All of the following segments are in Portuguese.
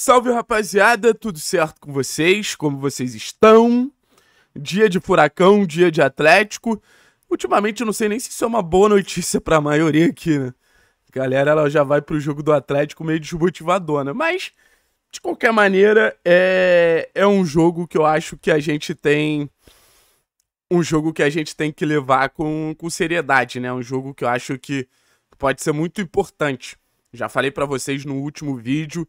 Salve rapaziada, tudo certo com vocês? Como vocês estão? Dia de furacão, dia de Atlético. Ultimamente eu não sei nem se isso é uma boa notícia para a maioria aqui, né? A galera, ela já vai pro jogo do Atlético meio desmotivadona, né? mas de qualquer maneira é é um jogo que eu acho que a gente tem um jogo que a gente tem que levar com, com seriedade, né? Um jogo que eu acho que pode ser muito importante. Já falei para vocês no último vídeo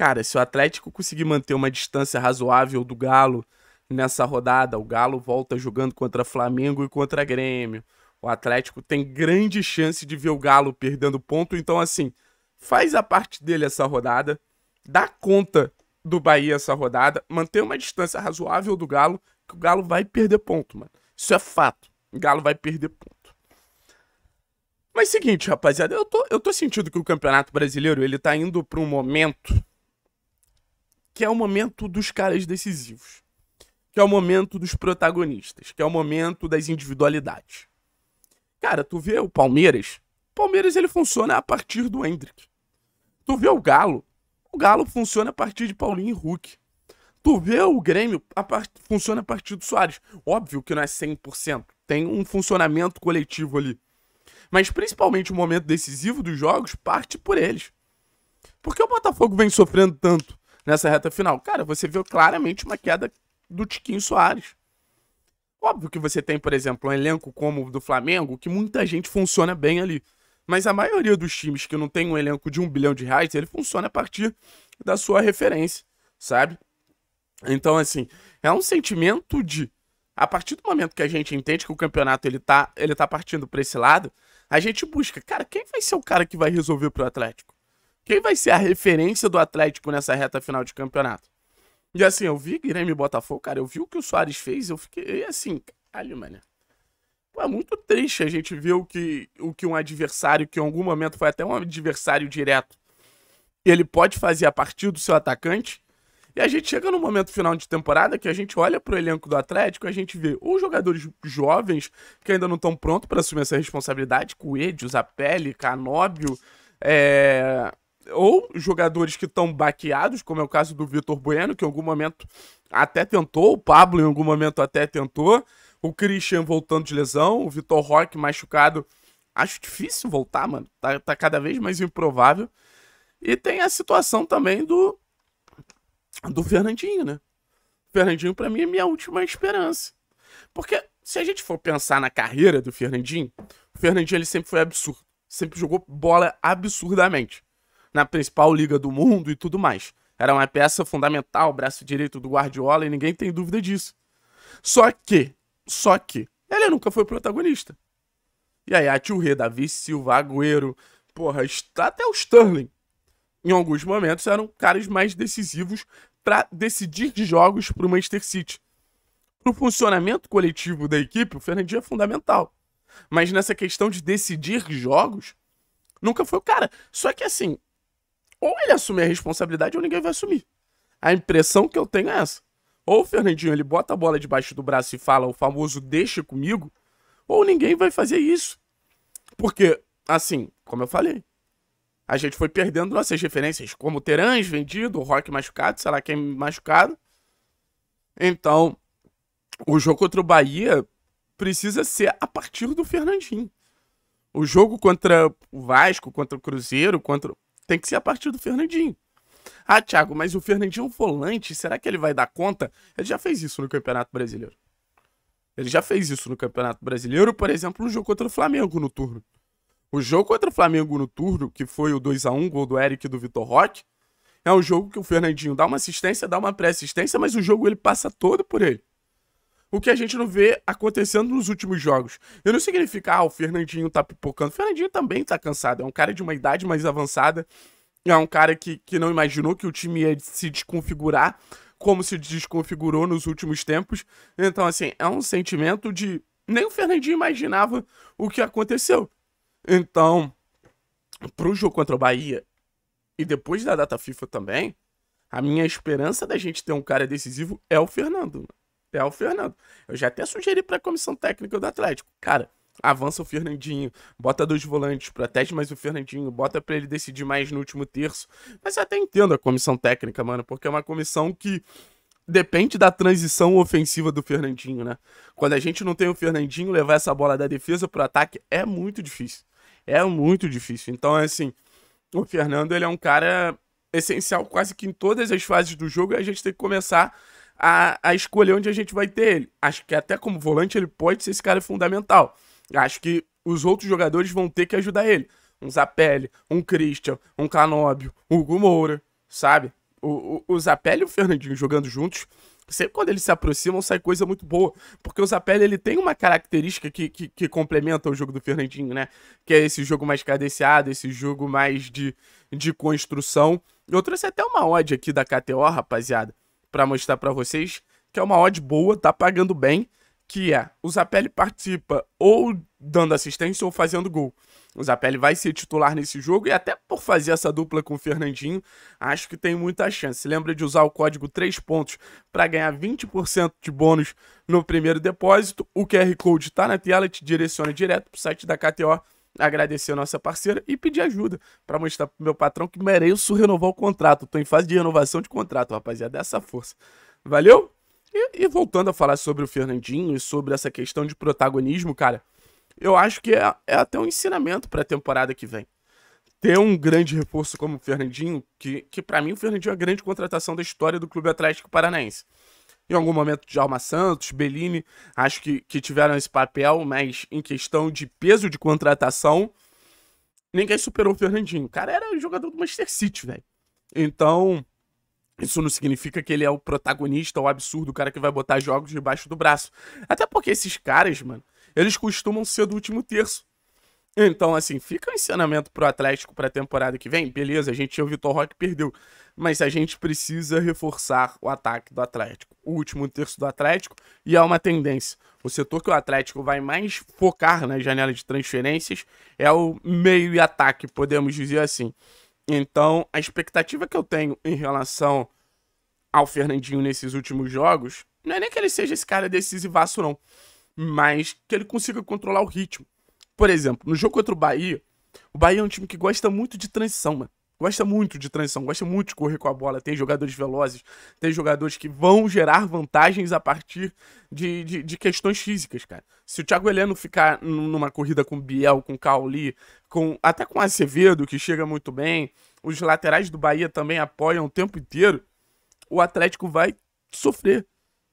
Cara, se o Atlético conseguir manter uma distância razoável do Galo nessa rodada, o Galo volta jogando contra Flamengo e contra Grêmio. O Atlético tem grande chance de ver o Galo perdendo ponto, então assim, faz a parte dele essa rodada, dá conta do Bahia essa rodada, mantém uma distância razoável do Galo, que o Galo vai perder ponto, mano. Isso é fato. O Galo vai perder ponto. Mas seguinte, rapaziada, eu tô, eu tô sentindo que o Campeonato Brasileiro, ele tá indo para um momento que é o momento dos caras decisivos, que é o momento dos protagonistas, que é o momento das individualidades. Cara, tu vê o Palmeiras, o Palmeiras ele funciona a partir do Hendrick. Tu vê o Galo, o Galo funciona a partir de Paulinho e Hulk. Tu vê o Grêmio, a part... funciona a partir do Soares. Óbvio que não é 100%, tem um funcionamento coletivo ali. Mas principalmente o momento decisivo dos jogos parte por eles. Por que o Botafogo vem sofrendo tanto? nessa reta final? Cara, você viu claramente uma queda do Tiquinho Soares. Óbvio que você tem, por exemplo, um elenco como o do Flamengo, que muita gente funciona bem ali. Mas a maioria dos times que não tem um elenco de um bilhão de reais, ele funciona a partir da sua referência, sabe? Então, assim, é um sentimento de. A partir do momento que a gente entende que o campeonato ele tá, ele tá partindo para esse lado, a gente busca, cara, quem vai ser o cara que vai resolver pro Atlético? Quem vai ser a referência do Atlético nessa reta final de campeonato? E assim, eu vi Grêmio e Botafogo, cara, eu vi o que o Soares fez, eu fiquei assim, caralho, mano. Pô, é muito triste a gente ver o que, o que um adversário, que em algum momento foi até um adversário direto, ele pode fazer a partir do seu atacante. E a gente chega no momento final de temporada que a gente olha pro elenco do Atlético, a gente vê os jogadores jovens que ainda não estão prontos para assumir essa responsabilidade, Coelho, Zapelli, Canóbio, é ou jogadores que estão baqueados, como é o caso do Vitor Bueno, que em algum momento até tentou, o Pablo em algum momento até tentou, o Christian voltando de lesão, o Vitor Roque machucado. Acho difícil voltar, mano. Tá, tá cada vez mais improvável. E tem a situação também do do Fernandinho, né? O Fernandinho para mim é minha última esperança. Porque se a gente for pensar na carreira do Fernandinho, o Fernandinho ele sempre foi absurdo, sempre jogou bola absurdamente na principal liga do mundo e tudo mais. Era uma peça fundamental, braço direito do Guardiola, e ninguém tem dúvida disso. Só que, só que, ele nunca foi protagonista. E aí, Atilre, Davi Silva, Agüero, porra, até o Sterling, em alguns momentos, eram caras mais decisivos para decidir de jogos para o Manchester City. Para o funcionamento coletivo da equipe, o Fernandinho é fundamental. Mas nessa questão de decidir jogos, nunca foi o cara. Só que assim, ou ele assume a responsabilidade ou ninguém vai assumir. A impressão que eu tenho é essa. Ou o Fernandinho ele bota a bola debaixo do braço e fala o famoso deixa comigo, ou ninguém vai fazer isso. Porque, assim, como eu falei, a gente foi perdendo nossas referências, como o Terãs vendido, o Rock machucado, sei lá quem machucado. Então, o jogo contra o Bahia precisa ser a partir do Fernandinho. O jogo contra o Vasco, contra o Cruzeiro, contra tem que ser a partir do Fernandinho. Ah, Thiago, mas o Fernandinho é volante, será que ele vai dar conta? Ele já fez isso no Campeonato Brasileiro. Ele já fez isso no Campeonato Brasileiro, por exemplo, no jogo contra o Flamengo no turno. O jogo contra o Flamengo no turno, que foi o 2 a 1 gol do Eric e do Vitor Roque, é um jogo que o Fernandinho dá uma assistência, dá uma pré-assistência, mas o jogo ele passa todo por ele o que a gente não vê acontecendo nos últimos jogos. Eu não significa, ah, o Fernandinho tá pipocando. O Fernandinho também tá cansado, é um cara de uma idade mais avançada, é um cara que, que não imaginou que o time ia se desconfigurar como se desconfigurou nos últimos tempos. Então, assim, é um sentimento de. Nem o Fernandinho imaginava o que aconteceu. Então, pro jogo contra o Bahia, e depois da data FIFA também, a minha esperança da gente ter um cara decisivo é o Fernando. É o Fernando. Eu já até sugeri para a comissão técnica do Atlético. Cara, avança o Fernandinho, bota dois volantes, protege mais o Fernandinho, bota para ele decidir mais no último terço. Mas eu até entendo a comissão técnica, mano, porque é uma comissão que depende da transição ofensiva do Fernandinho, né? Quando a gente não tem o Fernandinho, levar essa bola da defesa para o ataque é muito difícil. É muito difícil. Então, é assim, o Fernando, ele é um cara essencial quase que em todas as fases do jogo e a gente tem que começar a, a escolher onde a gente vai ter ele. Acho que até como volante ele pode ser esse cara fundamental. Acho que os outros jogadores vão ter que ajudar ele. Um Zapelli, um Christian, um Canóbio, Hugo Moura, sabe? O, o, o Zapelli e o Fernandinho jogando juntos, sempre quando eles se aproximam sai coisa muito boa. Porque o Zapelli ele tem uma característica que, que, que complementa o jogo do Fernandinho, né? Que é esse jogo mais cadenciado, esse jogo mais de, de construção. Eu trouxe até uma odd aqui da KTO, rapaziada para mostrar para vocês, que é uma odd boa, tá pagando bem, que é o Zapelli participa ou dando assistência ou fazendo gol. O Zapelli vai ser titular nesse jogo e até por fazer essa dupla com o Fernandinho, acho que tem muita chance. Lembra de usar o código 3 pontos para ganhar 20% de bônus no primeiro depósito. O QR Code está na tela, te direciona direto para o site da KTO agradecer a nossa parceira e pedir ajuda para mostrar pro meu patrão que mereço renovar o contrato. Tô em fase de renovação de contrato, rapaziada, essa é força. Valeu? E, e voltando a falar sobre o Fernandinho e sobre essa questão de protagonismo, cara, eu acho que é, é até um ensinamento para a temporada que vem. Ter um grande reforço como o Fernandinho, que, que para mim o Fernandinho é a grande contratação da história do Clube Atlético Paranaense em algum momento Djalma Santos, Bellini, acho que, que tiveram esse papel, mas em questão de peso de contratação, ninguém superou o Fernandinho. O cara era jogador do Manchester City, velho. Então, isso não significa que ele é o protagonista, o absurdo, o cara que vai botar jogos debaixo do braço. Até porque esses caras, mano, eles costumam ser do último terço. Então, assim, fica o um ensinamento pro Atlético pra temporada que vem. Beleza, a gente tinha o Vitor Roque perdeu. Mas a gente precisa reforçar o ataque do Atlético. O último terço do Atlético. E há uma tendência. O setor que o Atlético vai mais focar na janela de transferências é o meio e ataque, podemos dizer assim. Então, a expectativa que eu tenho em relação ao Fernandinho nesses últimos jogos não é nem que ele seja esse cara decisivaço, não. Mas que ele consiga controlar o ritmo por exemplo, no jogo contra o Bahia, o Bahia é um time que gosta muito de transição, mano. Gosta muito de transição, gosta muito de correr com a bola. Tem jogadores velozes, tem jogadores que vão gerar vantagens a partir de, de, de questões físicas, cara. Se o Thiago Heleno ficar numa corrida com o Biel, com o Cauli, com, até com o Acevedo, que chega muito bem, os laterais do Bahia também apoiam o tempo inteiro, o Atlético vai sofrer.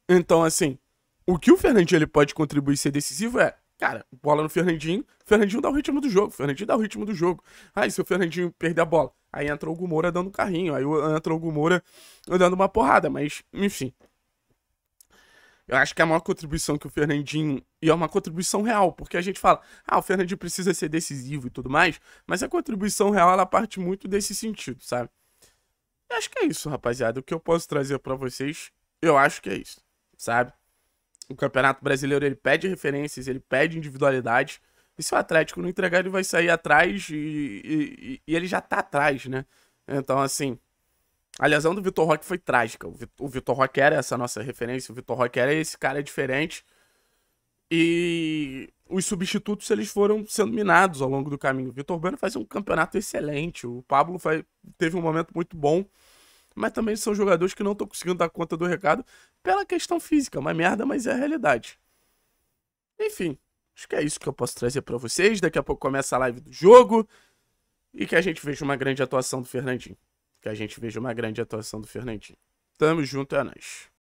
Então, assim, o que o Fernandinho ele pode contribuir e ser decisivo é Cara, bola no Fernandinho, Fernandinho dá o ritmo do jogo, Fernandinho dá o ritmo do jogo. Aí se o Fernandinho perder a bola, aí entra o Gumora dando carrinho, aí entra o Gumora dando uma porrada, mas enfim. Eu acho que é a maior contribuição que o Fernandinho. E é uma contribuição real, porque a gente fala, ah, o Fernandinho precisa ser decisivo e tudo mais, mas a contribuição real, ela parte muito desse sentido, sabe? Eu acho que é isso, rapaziada. O que eu posso trazer para vocês, eu acho que é isso, sabe? o Campeonato Brasileiro ele pede referências, ele pede individualidade. E se o Atlético não entregar, ele vai sair atrás e, e, e ele já tá atrás, né? Então, assim, a lesão do Vitor Roque foi trágica. O Vitor Roque era essa nossa referência, o Vitor Roque era esse cara diferente. E os substitutos eles foram sendo minados ao longo do caminho. O Vitor Bueno faz um campeonato excelente, o Pablo foi, teve um momento muito bom mas também são jogadores que não estão conseguindo dar conta do recado pela questão física. Uma merda, mas é a realidade. Enfim, acho que é isso que eu posso trazer para vocês. Daqui a pouco começa a live do jogo e que a gente veja uma grande atuação do Fernandinho. Que a gente veja uma grande atuação do Fernandinho. Tamo junto, é nóis.